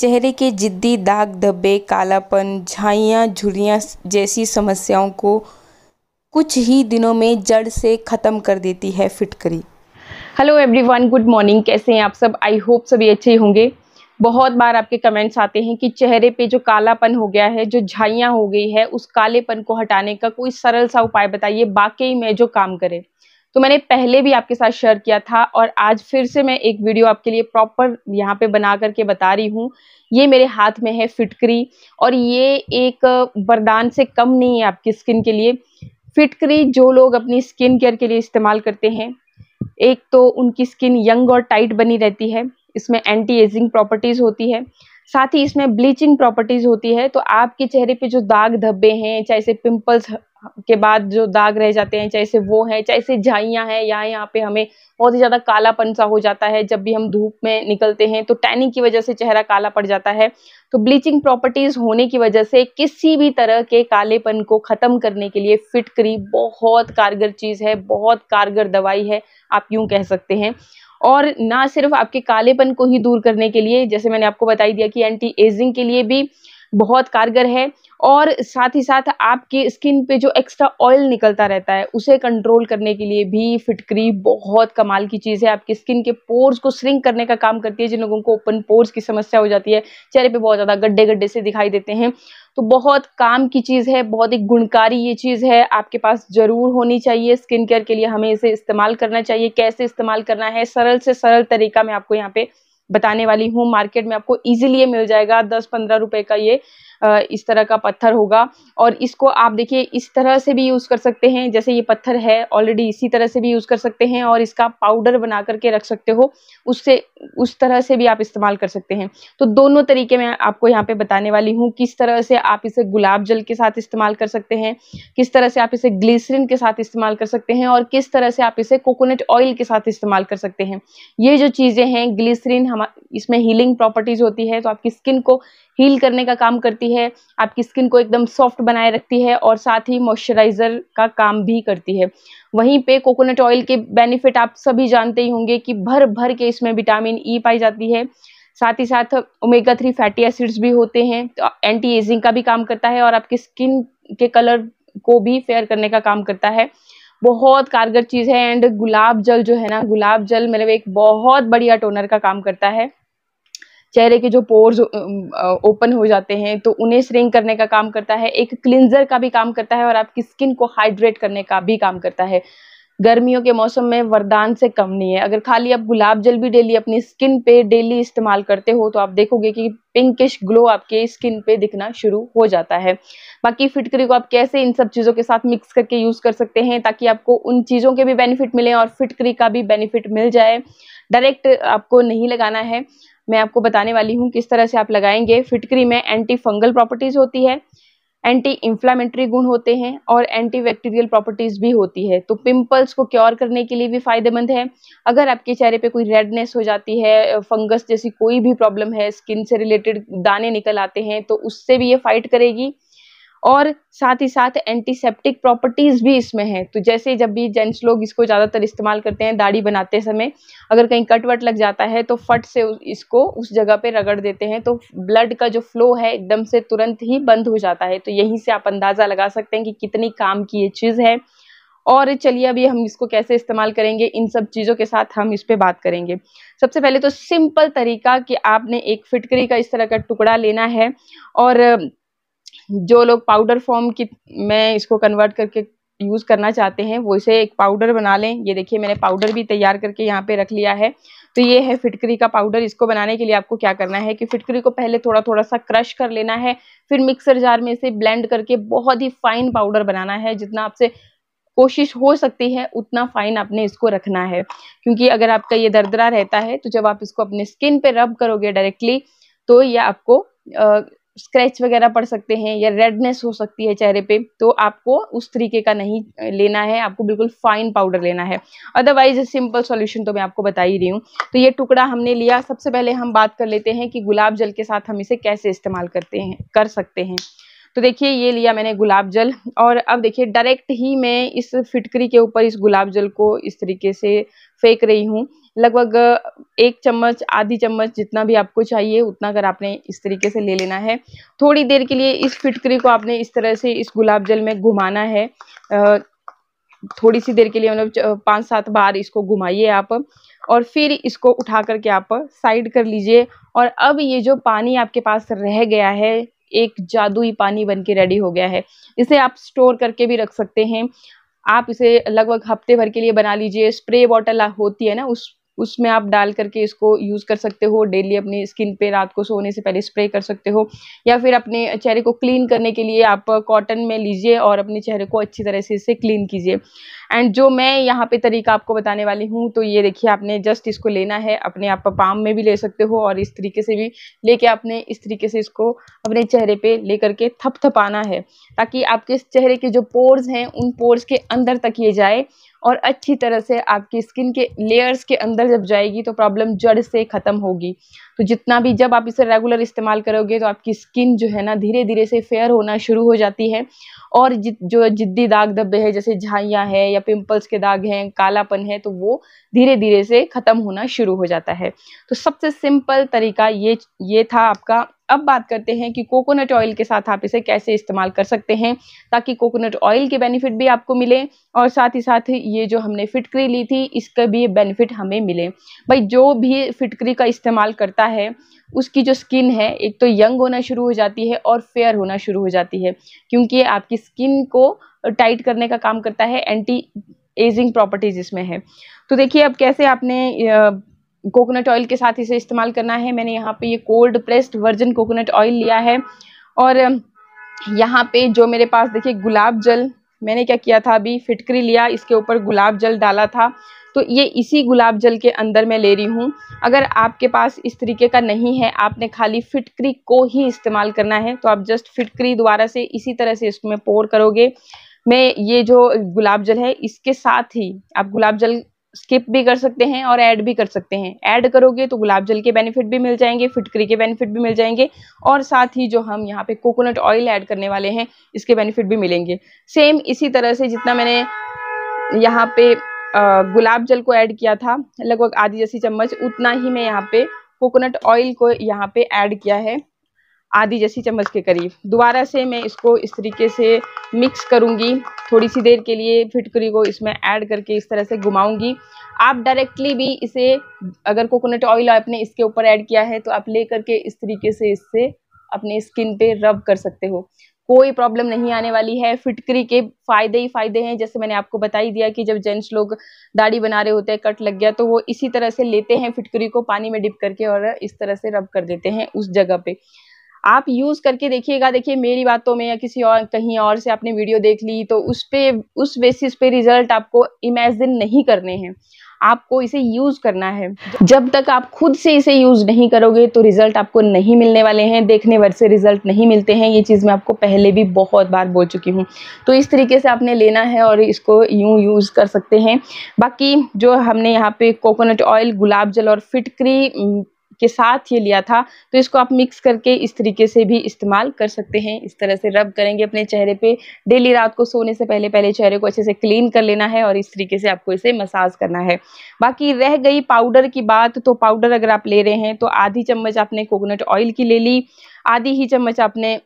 चेहरे के जिद्दी दाग धब्बे कालापन झाइयाँ झुरियाँ जैसी समस्याओं को कुछ ही दिनों में जड़ से ख़त्म कर देती है फिटकरी हेलो एवरीवन गुड मॉर्निंग कैसे हैं आप सब आई होप सभी अच्छे होंगे बहुत बार आपके कमेंट्स आते हैं कि चेहरे पे जो कालापन हो गया है जो झाइयाँ हो गई है उस कालेपन को हटाने का कोई सरल सा उपाय बताइए बाकी में जो काम करे तो मैंने पहले भी आपके साथ शेयर किया था और आज फिर से मैं एक वीडियो आपके लिए प्रॉपर यहाँ पे बना करके बता रही हूँ ये मेरे हाथ में है फिटकरी और ये एक वरदान से कम नहीं है आपकी स्किन के लिए फिटकरी जो लोग अपनी स्किन केयर के लिए इस्तेमाल करते हैं एक तो उनकी स्किन यंग और टाइट बनी रहती है इसमें एंटी एजिंग प्रॉपर्टीज़ होती है साथ ही इसमें ब्लीचिंग प्रॉपर्टीज़ होती है तो आपके चेहरे पे जो दाग धब्बे हैं चाहे से पिंपल्स के बाद जो दाग रह जाते हैं चाहे से वो है चाहे से झाइयाँ हैं या यहाँ पे हमें बहुत ही ज़्यादा कालापन सा हो जाता है जब भी हम धूप में निकलते हैं तो टैनिंग की वजह से चेहरा काला पड़ जाता है तो ब्लीचिंग प्रॉपर्टीज़ होने की वजह से किसी भी तरह के कालेपन को ख़त्म करने के लिए फिट क्रीम बहुत कारगर चीज़ है बहुत कारगर दवाई है आप यूं कह सकते हैं और ना सिर्फ आपके कालेपन को ही दूर करने के लिए जैसे मैंने आपको बताई दिया कि एंटी एजिंग के लिए भी बहुत कारगर है और साथ ही साथ आपके स्किन पे जो एक्स्ट्रा ऑयल निकलता रहता है उसे कंट्रोल करने के लिए भी फिटकरी बहुत कमाल की चीज़ है आपकी स्किन के पोर्स को श्रिंक करने का काम करती है जिन लोगों को ओपन पोर्स की समस्या हो जाती है चेहरे पे बहुत ज़्यादा गड्ढे गड्ढे से दिखाई देते हैं तो बहुत काम की चीज़ है बहुत ही गुणकारी ये चीज़ है आपके पास ज़रूर होनी चाहिए स्किन केयर के लिए हमें इसे इस्तेमाल करना चाहिए कैसे इस्तेमाल करना है सरल से सरल तरीका मैं आपको यहाँ पे बताने वाली हूँ मार्केट में आपको इजीली मिल जाएगा दस पंद्रह रुपए का ये इस तरह का पत्थर होगा और इसको आप देखिए इस तरह से भी यूज़ कर सकते हैं जैसे ये पत्थर है ऑलरेडी इसी तरह से भी यूज़ कर सकते हैं और इसका पाउडर बना करके रख सकते हो उससे उस तरह से भी आप इस्तेमाल कर सकते हैं तो दोनों तरीके में आपको यहाँ पे बताने वाली हूँ किस तरह से आप इसे गुलाब जल के साथ इस्तेमाल कर सकते हैं किस तरह से आप इसे ग्लिसरिन के साथ इस्तेमाल कर सकते हैं और किस तरह से आप इसे कोकोनट ऑयल के साथ इस्तेमाल कर सकते हैं ये जो चीज़ें हैं ग्लिसरिन हम हम इसमें हीलिंग प्रॉपर्टीज होती है तो आपकी स्किन को हील करने का काम करती है आपकी स्किन को एकदम सॉफ्ट बनाए रखती है और साथ ही मॉइस्चराइज़र का काम भी करती है वहीं पे कोकोनट ऑयल के बेनिफिट आप सभी जानते ही होंगे कि भर भर के इसमें विटामिन ई e पाई जाती है साथ ही साथ ओमेगा थ्री फैटी एसिड्स भी होते हैं तो एंटी एजिंग का भी काम करता है और आपकी स्किन के कलर को भी फेयर करने का काम करता है बहुत कारगर चीज़ है एंड गुलाब जल जो है ना गुलाब जल मेरे एक बहुत बढ़िया टोनर का काम करता है चेहरे के जो पोर्स ओपन हो जाते हैं तो उन्हें श्रिंक करने का काम करता है एक क्लिंजर का भी काम करता है और आपकी स्किन को हाइड्रेट करने का भी काम करता है गर्मियों के मौसम में वरदान से कम नहीं है अगर खाली आप गुलाब जल भी डेली अपनी स्किन पे डेली इस्तेमाल करते हो तो आप देखोगे कि पिंकिश ग्लो आपके स्किन पे दिखना शुरू हो जाता है बाकी फिटकरी को आप कैसे इन सब चीज़ों के साथ मिक्स करके यूज़ कर सकते हैं ताकि आपको उन चीज़ों के भी बेनिफिट मिले और फिटकरी का भी बेनिफिट मिल जाए डायरेक्ट आपको नहीं लगाना है मैं आपको बताने वाली हूँ किस तरह से आप लगाएंगे फिटकरी में एंटी फंगल प्रॉपर्टीज़ होती है एंटी इंफ्लामेटरी गुण होते हैं और एंटी बैक्टीरियल प्रॉपर्टीज भी होती है तो पिंपल्स को क्योर करने के लिए भी फायदेमंद है अगर आपके चेहरे पे कोई रेडनेस हो जाती है फंगस जैसी कोई भी प्रॉब्लम है स्किन से रिलेटेड दाने निकल आते हैं तो उससे भी ये फाइट करेगी और साथ ही साथ एंटीसेप्टिक प्रॉपर्टीज़ भी इसमें हैं तो जैसे जब भी जेंट्स लोग इसको ज़्यादातर इस्तेमाल करते हैं दाढ़ी बनाते समय अगर कहीं कट वट लग जाता है तो फट से इसको उस जगह पे रगड़ देते हैं तो ब्लड का जो फ्लो है एकदम से तुरंत ही बंद हो जाता है तो यहीं से आप अंदाज़ा लगा सकते हैं कि कितनी काम की ये चीज़ है और चलिए अभी हम इसको कैसे इस्तेमाल करेंगे इन सब चीज़ों के साथ हम इस पर बात करेंगे सबसे पहले तो सिंपल तरीका कि आपने एक फिटकरी का इस तरह का टुकड़ा लेना है और जो लोग पाउडर फॉर्म की मैं इसको कन्वर्ट करके यूज़ करना चाहते हैं वो इसे एक पाउडर बना लें ये देखिए मैंने पाउडर भी तैयार करके यहाँ पे रख लिया है तो ये है फिटकरी का पाउडर इसको बनाने के लिए आपको क्या करना है कि फिटकरी को पहले थोड़ा थोड़ा सा क्रश कर लेना है फिर मिक्सर जार में इसे ब्लेंड करके बहुत ही फाइन पाउडर बनाना है जितना आपसे कोशिश हो सकती है उतना फाइन आपने इसको रखना है क्योंकि अगर आपका ये दरदरा रहता है तो जब आप इसको अपने स्किन पर रब करोगे डायरेक्टली तो ये आपको स्क्रैच वगैरह पड़ सकते हैं या रेडनेस हो सकती है चेहरे पे तो आपको उस तरीके का नहीं लेना है आपको बिल्कुल फाइन पाउडर लेना है अदरवाइज सिंपल सॉल्यूशन तो मैं आपको बता ही रही हूँ तो ये टुकड़ा हमने लिया सबसे पहले हम बात कर लेते हैं कि गुलाब जल के साथ हम इसे कैसे इस्तेमाल करते हैं कर सकते हैं तो देखिए ये लिया मैंने गुलाब जल और अब देखिए डायरेक्ट ही मैं इस फिटकरी के ऊपर इस गुलाब जल को इस तरीके से फेंक रही हूँ लगभग एक चम्मच आधी चम्मच जितना भी आपको चाहिए उतना अगर आपने इस तरीके से ले लेना है थोड़ी देर के लिए इस फिटकरी को आपने इस तरह से इस गुलाब जल में घुमाना है थोड़ी सी देर के लिए मतलब पाँच सात बार इसको घुमाइए आप और फिर इसको उठा करके आप साइड कर लीजिए और अब ये जो पानी आपके पास रह गया है एक जादुई पानी बन के रेडी हो गया है इसे आप स्टोर करके भी रख सकते हैं आप इसे लगभग हफ्ते भर के लिए बना लीजिए स्प्रे बॉटल होती है ना उस उसमें आप डाल करके इसको यूज़ कर सकते हो डेली अपनी स्किन पे रात को सोने से पहले स्प्रे कर सकते हो या फिर अपने चेहरे को क्लीन करने के लिए आप कॉटन में लीजिए और अपने चेहरे को अच्छी तरह से इसे क्लीन कीजिए एंड जो मैं यहाँ पे तरीका आपको बताने वाली हूँ तो ये देखिए आपने जस्ट इसको लेना है अपने आप पाम में भी ले सकते हो और इस तरीके से भी लेके आपने इस तरीके से इसको अपने चेहरे पर ले करके थपथपाना है ताकि आपके चेहरे के जो पोर्स हैं उन पोर्स के अंदर तक ये जाए और अच्छी तरह से आपकी स्किन के लेयर्स के अंदर जब जाएगी तो प्रॉब्लम जड़ से ख़त्म होगी तो जितना भी जब आप इसे रेगुलर इस्तेमाल करोगे तो आपकी स्किन जो है ना धीरे धीरे से फेयर होना शुरू हो जाती है और जित जो जिद्दी दाग धब्बे हैं जैसे झाइयाँ हैं या पिंपल्स के दाग हैं कालापन है तो वो धीरे धीरे से ख़त्म होना शुरू हो जाता है तो सबसे सिंपल तरीका ये ये था आपका अब बात करते हैं कि कोकोनट ऑयल के साथ आप इसे कैसे इस्तेमाल कर सकते हैं ताकि कोकोनट ऑयल के बेनिफिट भी आपको मिले और साथ ही साथ ये जो हमने फिटकरी ली थी इसका भी बेनिफिट हमें मिले भाई जो भी फिटकरी का इस्तेमाल करता है उसकी जो स्किन है एक तो यंग होना शुरू हो जाती है और फेयर होना शुरू हो जाती है क्योंकि ये आपकी स्किन को टाइट करने का काम करता है एंटी एजिंग प्रॉपर्टीज इसमें है तो देखिए अब कैसे आपने कोकोनट ऑयल के साथ इसे इस्तेमाल करना है मैंने यहाँ पे ये cold pressed virgin coconut oil लिया है और यहाँ पे जो मेरे पास देखिए गुलाब जल मैंने क्या किया था अभी फिटकरी लिया इसके ऊपर गुलाब जल डाला था तो ये इसी गुलाब जल के अंदर मैं ले रही हूँ अगर आपके पास इस तरीके का नहीं है आपने खाली फिटकरी को ही इस्तेमाल करना है तो आप जस्ट फिटकरी द्वारा से इसी तरह से इसमें पोर करोगे मैं ये जो गुलाब जल है इसके साथ ही आप गुलाब जल स्किप भी कर सकते हैं और ऐड भी कर सकते हैं ऐड करोगे तो गुलाब जल के बेनिफिट भी मिल जाएंगे फिटकरी के बेनिफिट भी मिल जाएंगे और साथ ही जो हम यहाँ पे कोकोनट ऑयल ऐड करने वाले हैं इसके बेनिफिट भी मिलेंगे सेम इसी तरह से जितना मैंने यहाँ पे गुलाब जल को ऐड किया था लगभग आधी जैसी चम्मच उतना ही मैं यहाँ पे कोकोनट ऑयल को यहाँ पे ऐड किया है आधी जैसी चम्मच के करीब दोबारा से मैं इसको इस तरीके से मिक्स करूँगी थोड़ी सी देर के लिए फिटकरी को इसमें ऐड करके इस तरह से घुमाऊंगी आप डायरेक्टली भी इसे अगर कोकोनट ऑयल आपने इसके ऊपर ऐड किया है तो आप ले करके इस तरीके से इससे अपने स्किन पे रब कर सकते हो कोई प्रॉब्लम नहीं आने वाली है फिटकरी के फायदे ही फायदे हैं जैसे मैंने आपको बता ही दिया कि जब जेंट्स लोग दाढ़ी बना रहे होते हैं कट लग गया तो वो इसी तरह से लेते हैं फिटकरी को पानी में डिप करके और इस तरह से रब कर देते हैं उस जगह पे आप यूज करके देखिएगा देखिए मेरी बातों में या किसी और कहीं और से आपने वीडियो देख ली तो उस पे उस बेसिस पे रिजल्ट आपको इमेजिन नहीं करने हैं आपको इसे यूज करना है जब तक आप खुद से इसे यूज नहीं करोगे तो रिजल्ट आपको नहीं मिलने वाले हैं देखने भर से रिजल्ट नहीं मिलते हैं ये चीज़ मैं आपको पहले भी बहुत बार बोल चुकी हूँ तो इस तरीके से आपने लेना है और इसको यूं यूज कर सकते हैं बाकी जो हमने यहाँ पे कोकोनट ऑयल गुलाब जल और फिटक्री के साथ ये लिया था तो इसको आप मिक्स करके इस तरीके से भी इस्तेमाल कर सकते हैं इस तरह से रब करेंगे अपने चेहरे पे डेली रात को सोने से पहले पहले चेहरे को अच्छे से क्लीन कर लेना है और इस तरीके से आपको इसे मसाज करना है बाकी रह गई पाउडर की बात तो पाउडर अगर आप ले रहे हैं तो आधी चम्मच आपने कोकोनट ऑयल की ले ली आधी ही चम्मच आपने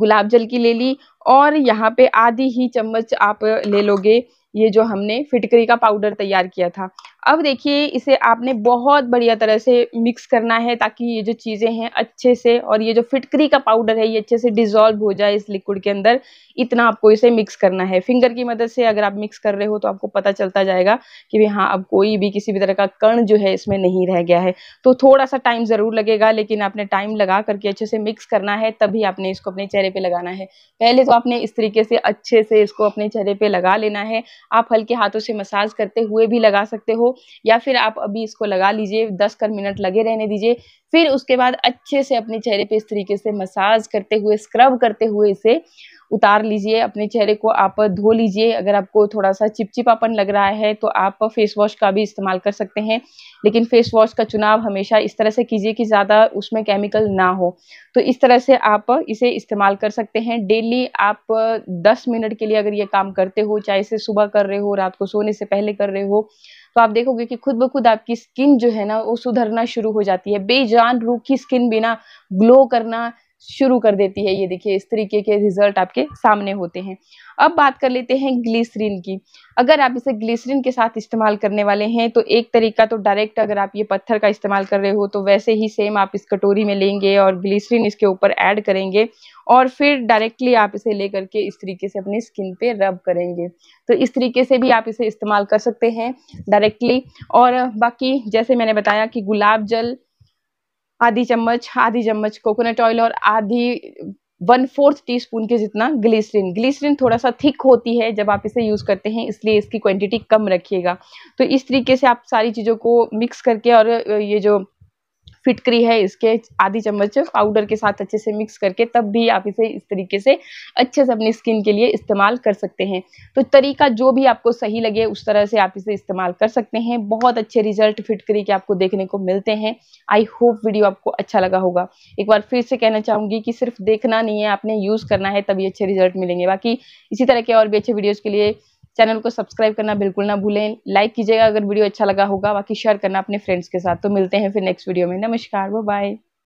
गुलाब जल की ले ली और यहाँ पे आधी ही चम्मच आप ले लोगे ये जो हमने फिटकरी का पाउडर तैयार किया था अब देखिए इसे आपने बहुत बढ़िया तरह से मिक्स करना है ताकि ये जो चीज़ें हैं अच्छे से और ये जो फिटकरी का पाउडर है ये अच्छे से डिजॉल्व हो जाए इस लिक्विड के अंदर इतना आपको इसे मिक्स करना है फिंगर की मदद से अगर आप मिक्स कर रहे हो तो आपको पता चलता जाएगा कि भाई हाँ अब कोई भी किसी भी तरह का कण जो है इसमें नहीं रह गया है तो थोड़ा सा टाइम ज़रूर लगेगा लेकिन आपने टाइम लगा करके अच्छे से मिक्स करना है तभी आपने इसको अपने चेहरे पर लगाना है पहले तो आपने इस तरीके से अच्छे से इसको अपने चेहरे पर लगा लेना है आप हल्के हाथों से मसाज करते हुए भी लगा सकते हो या फिर आप अभी इसको लगा लीजिए दस कर मिनट लगे रहने दीजिए फिर उसके बाद अच्छे से अपने चेहरे पे इस तरीके से मसाज करते हुए स्क्रब करते हुए इसे उतार लीजिए अपने चेहरे को आप धो लीजिए अगर आपको थोड़ा सा चिपचिपापन लग रहा है तो आप फेस वॉश का भी इस्तेमाल कर सकते हैं लेकिन फेस वॉश का चुनाव हमेशा इस तरह से कीजिए कि ज़्यादा उसमें केमिकल ना हो तो इस तरह से आप इसे इस्तेमाल कर सकते हैं डेली आप 10 मिनट के लिए अगर ये काम करते हो चाहे इसे सुबह कर रहे हो रात को सोने से पहले कर रहे हो तो आप देखोगे कि खुद ब खुद आपकी स्किन जो है ना वो सुधरना शुरू हो जाती है बेजान रूखी स्किन बिना ग्लो करना शुरू कर देती है ये देखिए इस तरीके के रिजल्ट आपके सामने होते हैं अब बात कर लेते हैं ग्लिसरीन की अगर आप इसे ग्लिसरीन के साथ इस्तेमाल करने वाले हैं तो एक तरीका तो डायरेक्ट अगर आप ये पत्थर का इस्तेमाल कर रहे हो तो वैसे ही सेम आप इस कटोरी में लेंगे और ग्लिसरीन इसके ऊपर ऐड करेंगे और फिर डायरेक्टली आप इसे ले करके इस तरीके से अपनी स्किन पे रब करेंगे तो इस तरीके से भी आप इसे इस्तेमाल कर सकते हैं डायरेक्टली और बाकी जैसे मैंने बताया कि गुलाब जल आधी चम्मच आधी चम्मच कोकोनट ऑयल और आधी वन फोर्थ टी स्पून के जितना ग्लिसरीन ग्लिसरीन थोड़ा सा थिक होती है जब आप इसे यूज़ करते हैं इसलिए इसकी क्वांटिटी कम रखिएगा तो इस तरीके से आप सारी चीज़ों को मिक्स करके और ये जो फिटकरी है इसके आधी चम्मच पाउडर के साथ अच्छे से मिक्स करके तब भी आप इसे इस तरीके से अच्छे से अपनी स्किन के लिए इस्तेमाल कर सकते हैं तो तरीका जो भी आपको सही लगे उस तरह से आप इसे इस्तेमाल कर सकते हैं बहुत अच्छे रिजल्ट फिटकरी के आपको देखने को मिलते हैं आई होप वीडियो आपको अच्छा लगा होगा एक बार फिर से कहना चाहूँगी कि सिर्फ देखना नहीं है आपने यूज़ करना है तभी अच्छे रिजल्ट मिलेंगे बाकी इसी तरह के और भी अच्छे वीडियोज़ के लिए चैनल को सब्सक्राइब करना बिल्कुल ना भूलें लाइक कीजिएगा अगर वीडियो अच्छा लगा होगा बाकी शेयर करना अपने फ्रेंड्स के साथ तो मिलते हैं फिर नेक्स्ट वीडियो में नमस्कार बाय